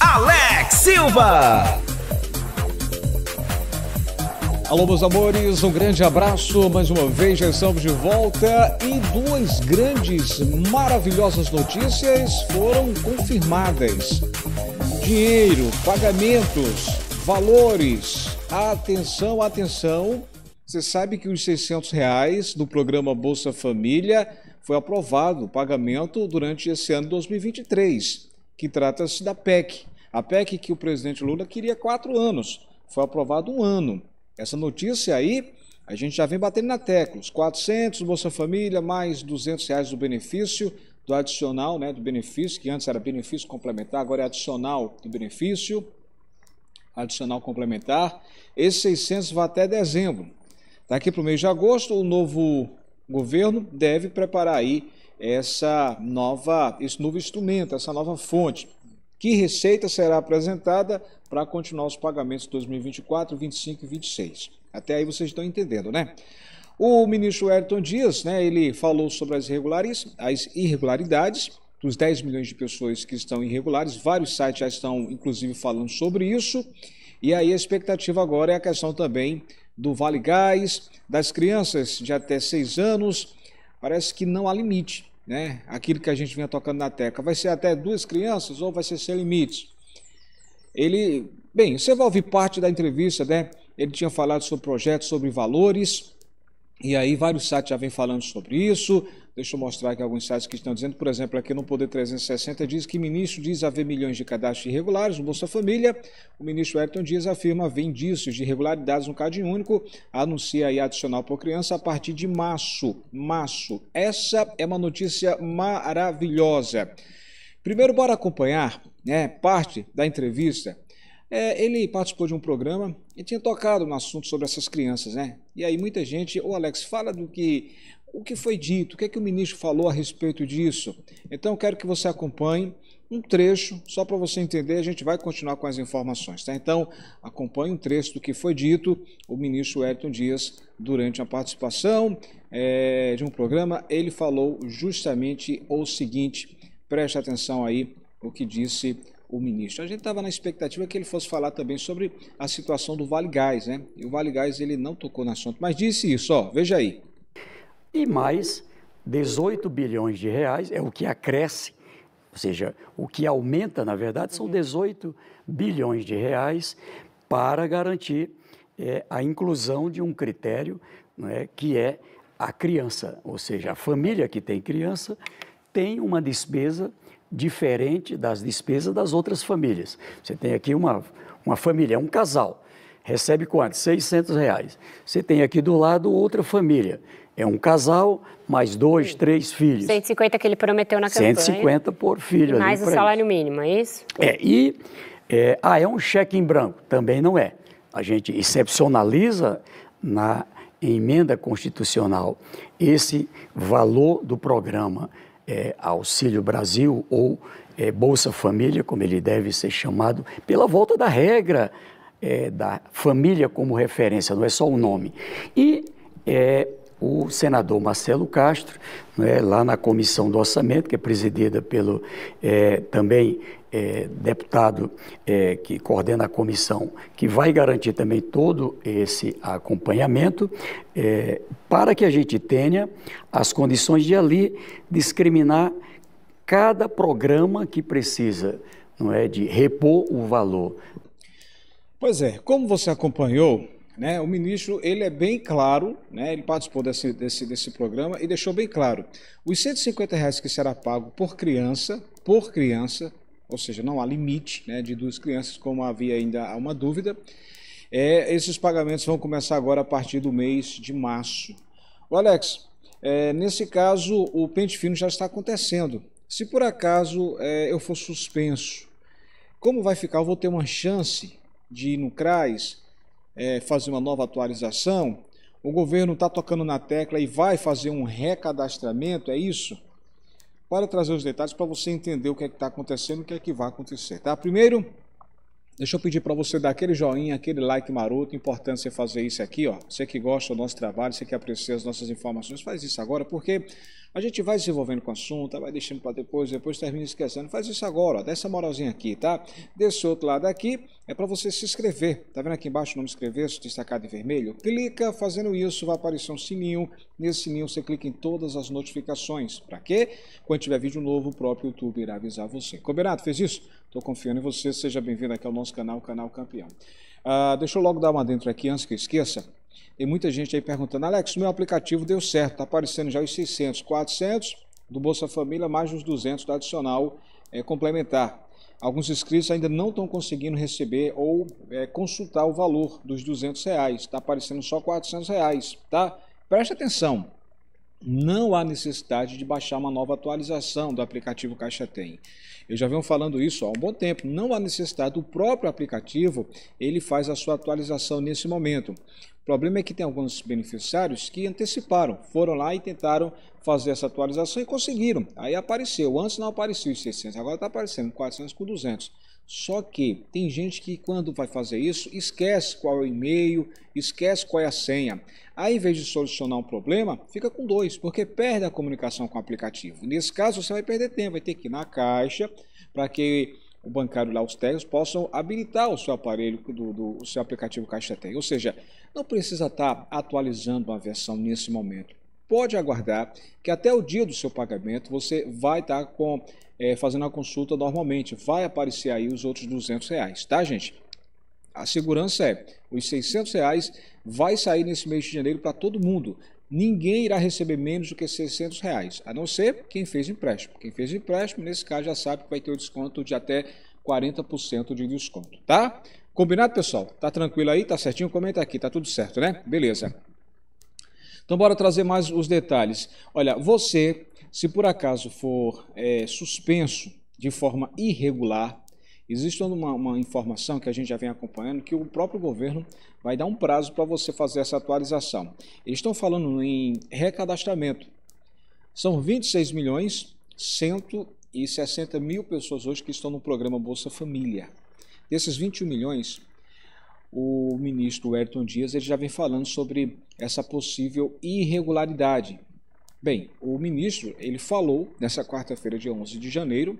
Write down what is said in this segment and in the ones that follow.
Alex Silva. Alô, meus amores, um grande abraço. Mais uma vez já estamos de volta e duas grandes, maravilhosas notícias foram confirmadas: dinheiro, pagamentos, valores. Atenção, atenção. Você sabe que os 600 reais do programa Bolsa Família foi aprovado o pagamento durante esse ano de 2023 que trata-se da PEC. A PEC que o presidente Lula queria quatro anos, foi aprovado um ano. Essa notícia aí, a gente já vem batendo na tecla. Os 400 Bolsa Família, mais 200 reais do benefício, do adicional, né, do benefício, que antes era benefício complementar, agora é adicional do benefício, adicional complementar. Esses 600 vai até dezembro. Daqui tá para o mês de agosto, o novo governo deve preparar aí essa nova, esse novo instrumento, essa nova fonte. Que receita será apresentada para continuar os pagamentos de 2024, 25 e 26? Até aí vocês estão entendendo, né? O ministro Ayrton Dias, né, ele falou sobre as irregulares, as irregularidades dos 10 milhões de pessoas que estão irregulares. Vários sites já estão, inclusive, falando sobre isso. E aí a expectativa agora é a questão também do Vale Gás, das crianças de até 6 anos. Parece que não há limite né? aquilo que a gente vinha tocando na teca, vai ser até duas crianças ou vai ser sem limites? Ele, bem, você vai ouvir parte da entrevista, né? Ele tinha falado sobre projetos, sobre valores, e aí vários sites já vêm falando sobre isso, Deixa eu mostrar aqui alguns sites que estão dizendo, por exemplo, aqui no Poder 360 diz que ministro diz haver milhões de cadastros irregulares no Bolsa Família. O ministro Ayrton Dias afirma haver indícios de irregularidades no CAD único, anuncia aí adicional por criança a partir de março. Março. Essa é uma notícia maravilhosa. Primeiro, bora acompanhar né, parte da entrevista. É, ele participou de um programa e tinha tocado no assunto sobre essas crianças, né? E aí muita gente, ô Alex, fala do que o que foi dito, o que é que o ministro falou a respeito disso. Então quero que você acompanhe um trecho, só para você entender, a gente vai continuar com as informações, tá? Então, acompanhe um trecho do que foi dito o ministro Elton Dias durante a participação é, de um programa. Ele falou justamente o seguinte, preste atenção aí o que disse o ministro. A gente estava na expectativa que ele fosse falar também sobre a situação do Vale Gás, né? E o Vale Gás ele não tocou no assunto, mas disse isso, ó, veja aí. E mais 18 bilhões de reais é o que acresce, ou seja, o que aumenta, na verdade, são 18 uhum. bilhões de reais para garantir é, a inclusão de um critério é, que é a criança, ou seja, a família que tem criança tem uma despesa diferente das despesas das outras famílias. Você tem aqui uma, uma família, é um casal, recebe quanto? 600 reais. Você tem aqui do lado outra família. É um casal, mais dois, Sim. três filhos. 150 que ele prometeu na 150 campanha. 150 por filho. Mais o salário isso. mínimo, é isso? É, e... É, ah, é um cheque em branco. Também não é. A gente excepcionaliza na emenda constitucional esse valor do programa é, Auxílio Brasil ou é, Bolsa Família, como ele deve ser chamado, pela volta da regra é, da família como referência, não é só o nome. E é, o senador Marcelo Castro, né, lá na Comissão do Orçamento, que é presidida pelo é, também é, deputado é, que coordena a comissão, que vai garantir também todo esse acompanhamento, é, para que a gente tenha as condições de ali discriminar cada programa que precisa não é, de repor o valor. Pois é, como você acompanhou, né? O ministro ele é bem claro, né? ele participou desse, desse, desse programa e deixou bem claro. Os 150 reais que será pago por criança, por criança, ou seja, não há limite né, de duas crianças, como havia ainda uma dúvida. É, esses pagamentos vão começar agora a partir do mês de março. O Alex, é, nesse caso, o pente fino já está acontecendo. Se por acaso é, eu for suspenso, como vai ficar? Eu vou ter uma chance de ir no CRAS? é, fazer uma nova atualização, o governo está tocando na tecla e vai fazer um recadastramento, é isso? Para trazer os detalhes para você entender o que é que está acontecendo, o que é que vai acontecer. Tá? Primeiro, Deixa eu pedir para você dar aquele joinha, aquele like maroto. Importante você fazer isso aqui, ó. Você que gosta do nosso trabalho, você que aprecia as nossas informações, faz isso agora, porque a gente vai se envolvendo com o assunto, vai deixando para depois, depois termina esquecendo. Faz isso agora, ó. Dessa moralzinha aqui, tá? Desse outro lado aqui é para você se inscrever. Tá vendo aqui embaixo o nome inscrever-se destacado em vermelho? Clica fazendo isso, vai aparecer um sininho. Nesse sininho você clica em todas as notificações. Para quê? Quando tiver vídeo novo, o próprio YouTube irá avisar você. Combinado? Fez isso? Estou confiando em você. Seja bem-vindo aqui ao nosso canal, Canal Campeão. Ah, deixa eu logo dar uma dentro aqui, antes que eu esqueça. Tem muita gente aí perguntando, Alex, meu aplicativo deu certo, está aparecendo já os 600, 400 do Bolsa Família, mais os 200 do adicional é, complementar. Alguns inscritos ainda não estão conseguindo receber ou é, consultar o valor dos 200 reais, está aparecendo só 400 reais, tá? Preste atenção, não há necessidade de baixar uma nova atualização do aplicativo Caixa Tem. Eu já venho falando isso há um bom tempo, não há necessidade, o próprio aplicativo, ele faz a sua atualização nesse momento. O problema é que tem alguns beneficiários que anteciparam, foram lá e tentaram fazer essa atualização e conseguiram. Aí apareceu, antes não aparecia os 600, agora está aparecendo 400 com 200. Só que tem gente que quando vai fazer isso, esquece qual é o e-mail, esquece qual é a senha. Aí, em vez de solucionar um problema, fica com dois, porque perde a comunicação com o aplicativo. Nesse caso, você vai perder tempo, vai ter que ir na caixa para que o bancário lá, os técnicos, possam habilitar o seu aparelho, do, do o seu aplicativo Caixa Tech. Ou seja, não precisa estar atualizando uma versão nesse momento pode aguardar que até o dia do seu pagamento você vai estar tá com, é, fazendo a consulta normalmente. Vai aparecer aí os outros 200 reais, tá, gente? A segurança é, os 600 reais vai sair nesse mês de janeiro para todo mundo. Ninguém irá receber menos do que 600 reais, a não ser quem fez empréstimo. Quem fez empréstimo, nesse caso, já sabe que vai ter o desconto de até 40% de desconto, tá? Combinado, pessoal? Tá tranquilo aí? Tá certinho? Comenta aqui, tá tudo certo, né? Beleza. Então, bora trazer mais os detalhes. Olha, você, se por acaso for é, suspenso de forma irregular, existe uma, uma, informação que a gente já vem acompanhando que o próprio governo vai dar um prazo para você fazer essa atualização. Eles estão falando em recadastramento. São 26 milhões 160 mil pessoas hoje que estão no programa Bolsa Família. Desses 21 milhões, o ministro Ayrton Dias ele já vem falando sobre essa possível irregularidade. Bem, o ministro ele falou nessa quarta-feira, dia 11 de janeiro,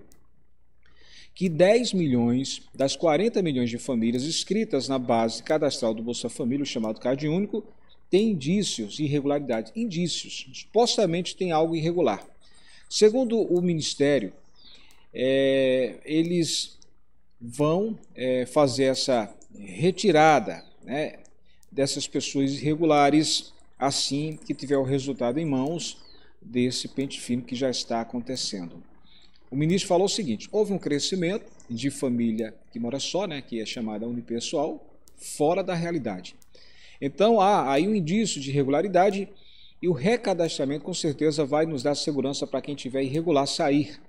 que 10 milhões das 40 milhões de famílias inscritas na base cadastral do Bolsa Família, o chamado Cade Único, tem indícios de irregularidade. Indícios, supostamente tem algo irregular. Segundo o Ministério, é, eles vão é, fazer essa retirada né, dessas pessoas irregulares assim que tiver o resultado em mãos desse pente fino que já está acontecendo. O ministro falou o seguinte: houve um crescimento de família que mora só, né, que é chamada unipessoal, fora da realidade. Então há aí um indício de irregularidade e o recadastramento com certeza vai nos dar segurança para quem tiver irregular sair.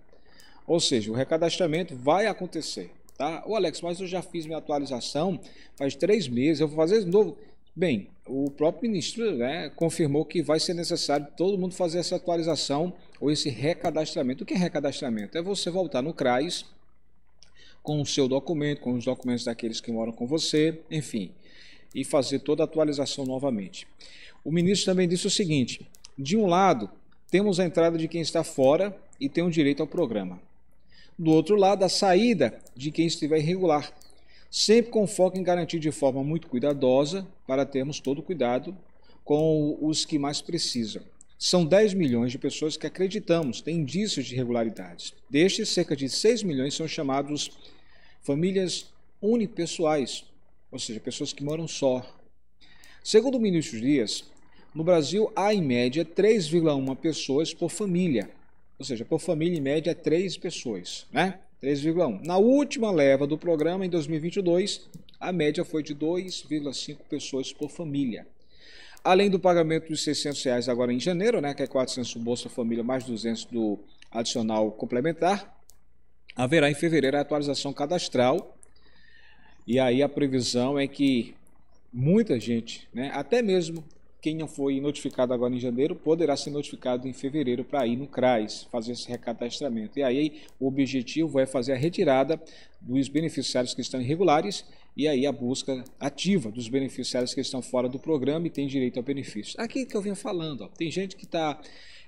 Ou seja, o recadastramento vai acontecer. Tá? O Alex, mas eu já fiz minha atualização faz três meses, eu vou fazer de novo. Bem, o próprio ministro né, confirmou que vai ser necessário todo mundo fazer essa atualização ou esse recadastramento. O que é recadastramento? É você voltar no CRAS com o seu documento, com os documentos daqueles que moram com você, enfim, e fazer toda a atualização novamente. O ministro também disse o seguinte: de um lado, temos a entrada de quem está fora e tem o um direito ao programa do outro lado, a saída de quem estiver irregular, sempre com foco em garantir de forma muito cuidadosa, para termos todo cuidado com os que mais precisam. São 10 milhões de pessoas que acreditamos têm indícios de irregularidades. Destes, cerca de 6 milhões são chamados famílias unipessoais, ou seja, pessoas que moram só. Segundo o ministro Dias, no Brasil há em média 3,1 pessoas por família ou seja, por família em média é 3 pessoas, né? 3,1. Na última leva do programa, em 2022, a média foi de 2,5 pessoas por família. Além do pagamento dos 600 reais agora em janeiro, né, que é 400 do Bolsa Família mais 200 do adicional complementar, haverá em fevereiro a atualização cadastral. E aí a previsão é que muita gente, né, até mesmo quem não foi notificado agora em janeiro poderá ser notificado em fevereiro para ir no CRAS, fazer esse recadastramento. E aí o objetivo é fazer a retirada dos beneficiários que estão irregulares e aí a busca ativa dos beneficiários que estão fora do programa e têm direito ao benefício. Aqui que eu vim falando, ó, tem gente que está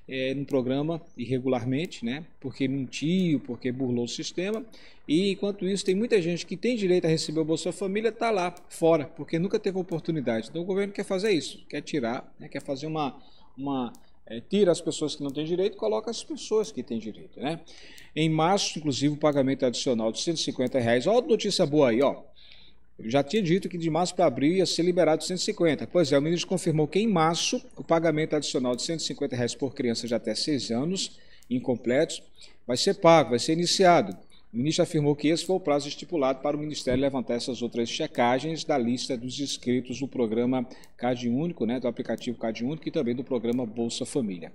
é, no programa irregularmente, né, porque mentiu, porque burlou o sistema, e enquanto isso tem muita gente que tem direito a receber o Bolsa Família está lá fora, porque nunca teve oportunidade. Então o governo quer fazer isso, quer tirar, né, quer fazer uma, uma é, tira as pessoas que não têm direito, coloca as pessoas que têm direito, né? Em março, inclusive, o pagamento adicional de 150 reais. Olha a notícia boa aí, ó. Eu já tinha dito que de março para abril ia ser liberado 150. Pois é, o ministro confirmou que em março o pagamento adicional de 150 reais por criança de até 6 anos incompletos vai ser pago, vai ser iniciado. O ministro afirmou que esse foi o prazo estipulado para o Ministério levantar essas outras checagens da lista dos inscritos do programa Cade Único, né, do aplicativo Cade Único e também do programa Bolsa Família.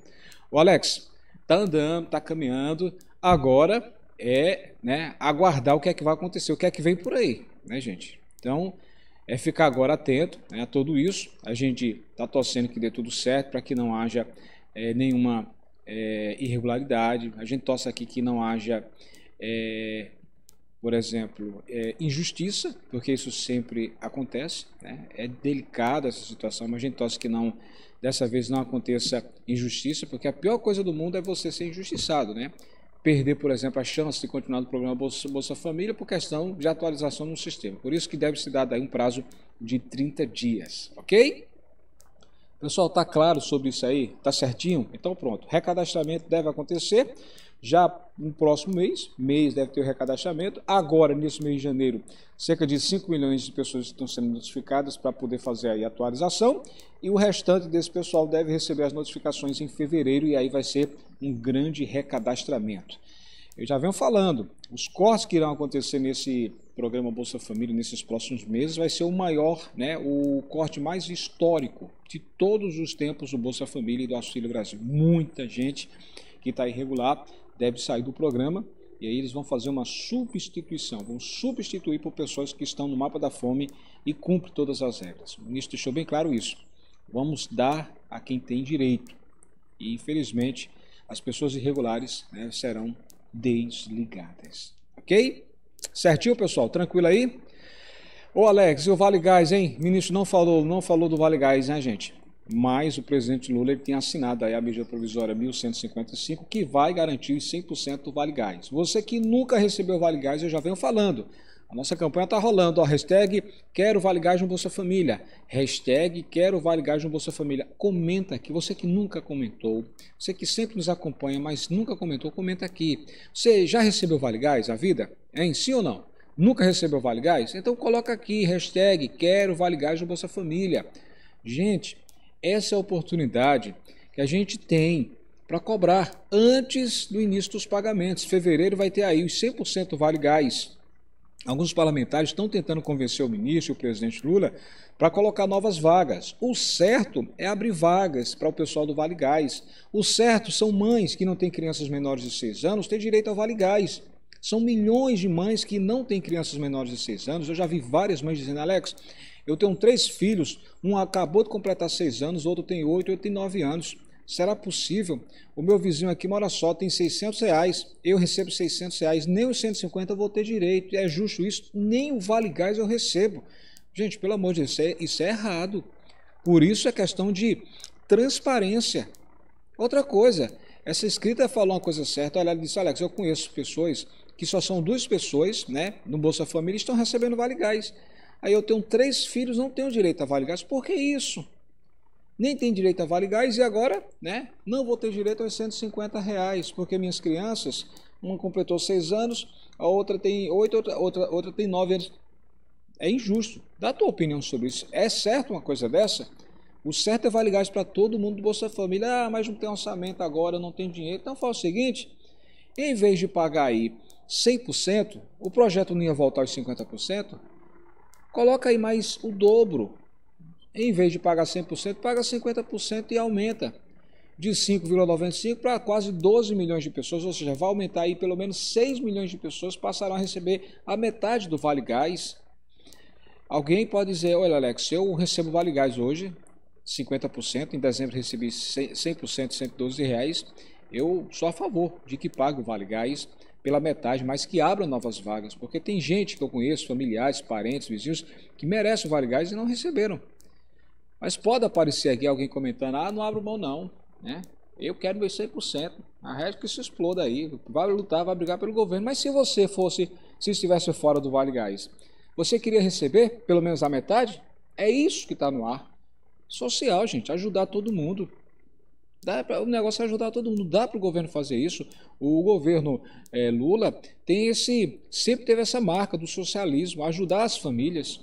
O Alex, tá andando, tá caminhando, agora é né, aguardar o que é que vai acontecer, o que é que vem por aí, né, gente? Então, é ficar agora atento né, a tudo isso. A gente está torcendo que dê tudo certo para que não haja é, nenhuma é, irregularidade. A gente torce aqui que não haja é, por exemplo, é, injustiça, porque isso sempre acontece. Né? É delicada essa situação, mas a gente torce que não, dessa vez não aconteça injustiça, porque a pior coisa do mundo é você ser injustiçado, né? Perder, por exemplo, a chance de continuar no programa Bolsa, Bolsa Família por questão de atualização no sistema. Por isso que deve se dar daí um prazo de 30 dias, ok? Pessoal, tá claro sobre isso aí? Tá certinho? Então pronto, recadastramento deve acontecer já no próximo mês, mês deve ter o recadastramento. Agora, nesse mês de janeiro, cerca de 5 milhões de pessoas estão sendo notificadas para poder fazer a atualização. E o restante desse pessoal deve receber as notificações em fevereiro e aí vai ser um grande recadastramento. Eu já venho falando, os cortes que irão acontecer nesse programa Bolsa Família nesses próximos meses vai ser o maior, né, o corte mais histórico de todos os tempos do Bolsa Família e do Auxílio Brasil. Muita gente que está irregular deve sair do programa e aí eles vão fazer uma substituição, vão substituir por pessoas que estão no mapa da fome e cumprem todas as regras. O ministro deixou bem claro isso. Vamos dar a quem tem direito. E infelizmente as pessoas irregulares né, serão desligadas. Ok? Certinho, pessoal? Tranquilo aí? Ô Alex, e o Vale Gás, hein? O ministro não falou, não falou do Vale Gás, né, gente? mas o presidente Lula tem assinado a medida provisória 1155, que vai garantir 100% do Vale Gás. Você que nunca recebeu Vale Gás, eu já venho falando. A nossa campanha está rolando. Ó, hashtag Quero Vale Gás no Bolsa Família. Hashtag Quero Vale Gás no Bolsa Família. Comenta aqui. Você que nunca comentou, você que sempre nos acompanha, mas nunca comentou, comenta aqui. Você já recebeu Vale Gás, a vida? É em si ou não? Nunca recebeu Vale Gás? Então coloca aqui, hashtag Quero Vale Gás no Bolsa Família. Gente, essa é a oportunidade que a gente tem para cobrar antes do início dos pagamentos. Fevereiro vai ter aí os 100% Vale Gás. Alguns parlamentares estão tentando convencer o ministro e o presidente Lula para colocar novas vagas. O certo é abrir vagas para o pessoal do Vale Gás. O certo são mães que não têm crianças menores de 6 anos ter direito ao Vale Gás. São milhões de mães que não têm crianças menores de 6 anos. Eu já vi várias mães dizendo, Alex, eu tenho três filhos, um acabou de completar seis anos, outro tem oito, outro tem nove anos. Será possível? O meu vizinho aqui mora só, tem 600 reais, eu recebo 600 reais, nem os 150 eu vou ter direito, é justo isso, nem o Vale Gás eu recebo. Gente, pelo amor de Deus, isso é, isso é errado. Por isso é questão de transparência. Outra coisa, essa escrita falou uma coisa certa, olha, ela disse, Alex, eu conheço pessoas que só são duas pessoas, né, no Bolsa Família, estão recebendo Vale Gás. Aí eu tenho três filhos, não tenho direito a Vale Gás. Por que isso? Nem tem direito a Vale Gás e agora, né? Não vou ter direito aos 150 reais, porque minhas crianças, uma completou seis anos, a outra tem oito, outra, outra, outra tem nove anos. É injusto. Dá a tua opinião sobre isso. É certo uma coisa dessa? O certo é Vale Gás para todo mundo do Bolsa Família. Ah, mas não tem orçamento agora, não tem dinheiro. Então faz o seguinte, em vez de pagar aí 100%, o projeto não ia voltar aos 50%, Coloca aí mais o dobro. Em vez de pagar 100%, paga 50% e aumenta de 5,95 para quase 12 milhões de pessoas, ou seja, vai aumentar aí pelo menos 6 milhões de pessoas passarão a receber a metade do Vale Gás. Alguém pode dizer, olha Alex, eu recebo Vale Gás hoje, 50%, em dezembro recebi 100%, 112 reais. Eu sou a favor de que pague o Vale Gás, pela metade, mas que abram novas vagas, porque tem gente que eu conheço, familiares, parentes, vizinhos, que merecem o Vale Gás e não receberam. Mas pode aparecer aqui alguém comentando: ah, não abro mão, não, né? Eu quero meus 100%. A resto que se exploda aí, vai lutar, vai brigar pelo governo. Mas se você fosse, se estivesse fora do Vale Gás, você queria receber pelo menos a metade? É isso que está no ar. Social, gente, ajudar todo mundo. Dá para o negócio é ajudar todo mundo, dá para o governo fazer isso. O governo é, Lula tem esse, sempre teve essa marca do socialismo, ajudar as famílias.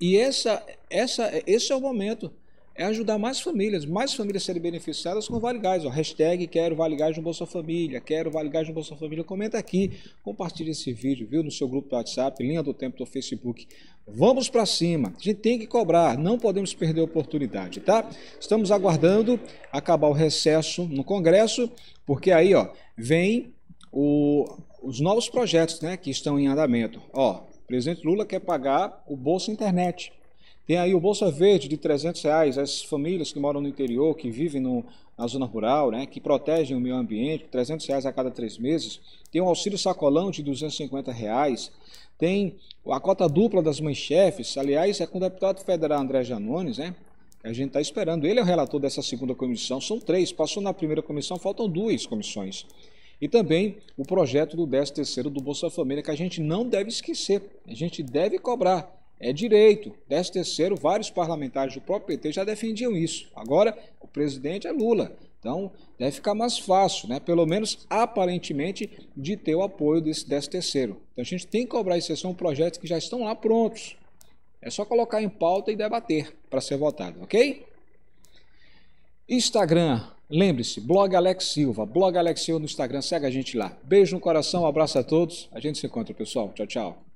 E essa, essa, esse é o momento é ajudar mais famílias, mais famílias serem beneficiadas com Vale Gás. Ó, hashtag quero Vale Gás no Bolsa Família, quero Vale Gás no Bolsa Família. Comenta aqui, compartilha esse vídeo, viu, no seu grupo do WhatsApp, linha do tempo do Facebook. Vamos para cima, a gente tem que cobrar, não podemos perder a oportunidade, tá? Estamos aguardando acabar o recesso no Congresso, porque aí, ó, vem o, os novos projetos, né, que estão em andamento. Ó, o presidente Lula quer pagar o Bolsa Internet tem aí o Bolsa Verde de 300 reais, as famílias que moram no interior, que vivem no, na zona rural, né, que protegem o meio ambiente, 300 reais a cada três meses. Tem o auxílio sacolão de 250 reais. Tem a cota dupla das mães-chefes, aliás, é com o deputado federal André Janones, né? A gente está esperando. Ele é o relator dessa segunda comissão, são três, passou na primeira comissão, faltam duas comissões. E também o projeto do 13 do Bolsa Família, que a gente não deve esquecer, a gente deve cobrar é direito. 13 terceiro, vários parlamentares do próprio PT já defendiam isso. Agora, o presidente é Lula. Então, deve ficar mais fácil, né? pelo menos aparentemente, de ter o apoio desse 13 terceiro. Então, a gente tem que cobrar isso, são projetos que já estão lá prontos. É só colocar em pauta e debater para ser votado, ok? Instagram, lembre-se, blog Alex Silva, blog Alex Silva no Instagram, segue a gente lá. Beijo no coração, um abraço a todos, a gente se encontra, pessoal. Tchau, tchau.